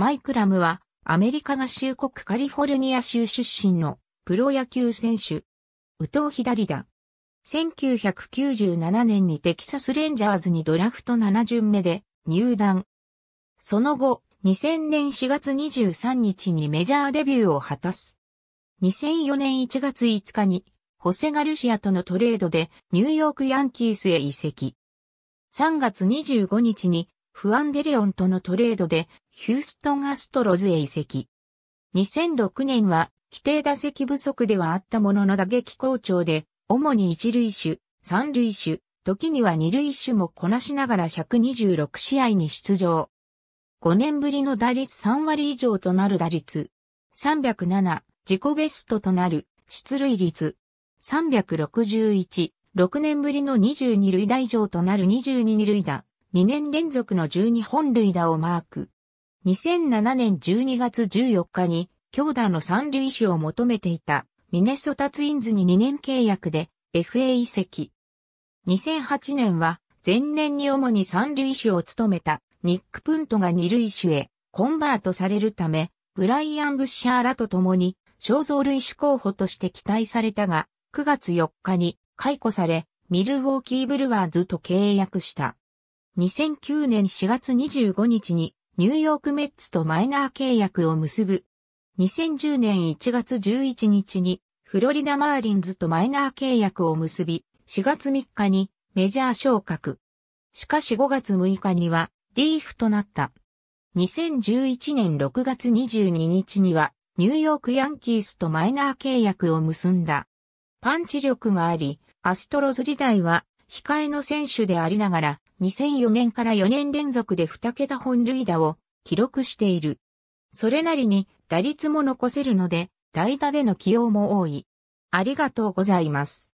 マイクラムは、アメリカ合衆国カリフォルニア州出身のプロ野球選手。右投左打。1997年にテキサスレンジャーズにドラフト7巡目で入団。その後、2000年4月23日にメジャーデビューを果たす。2004年1月5日に、ホセガルシアとのトレードでニューヨークヤンキースへ移籍。3月25日にフアンデレオンとのトレードでヒューストンアストロズへ移籍。2006年は規定打席不足ではあったものの打撃好調で、主に一塁手、三塁手、時には二塁手もこなしながら126試合に出場。5年ぶりの打率3割以上となる打率。307、自己ベストとなる出塁率。361、6年ぶりの22塁打以上となる22塁打。2年連続の12本塁打をマーク。2007年12月14日に、強打の三塁手を求めていたミネソタツインズに2年契約で FA 移籍。2008年は前年に主に三塁手を務めたニック・プントが二塁手へコンバートされるため、ブライアン・ブッシャーらと共に肖像類種候補として期待されたが、9月4日に解雇され、ミルウォーキー・ブルワーズと契約した。2009年4月25日にニューヨークメッツとマイナー契約を結ぶ。2010年1月11日にフロリダマーリンズとマイナー契約を結び、4月3日にメジャー昇格。しかし5月6日にはディーフとなった。2011年6月22日にはニューヨークヤンキースとマイナー契約を結んだ。パンチ力があり、アストロズ時代は控えの選手でありながら2004年から4年連続で2桁本塁打を記録している。それなりに打率も残せるので、代打での起用も多い。ありがとうございます。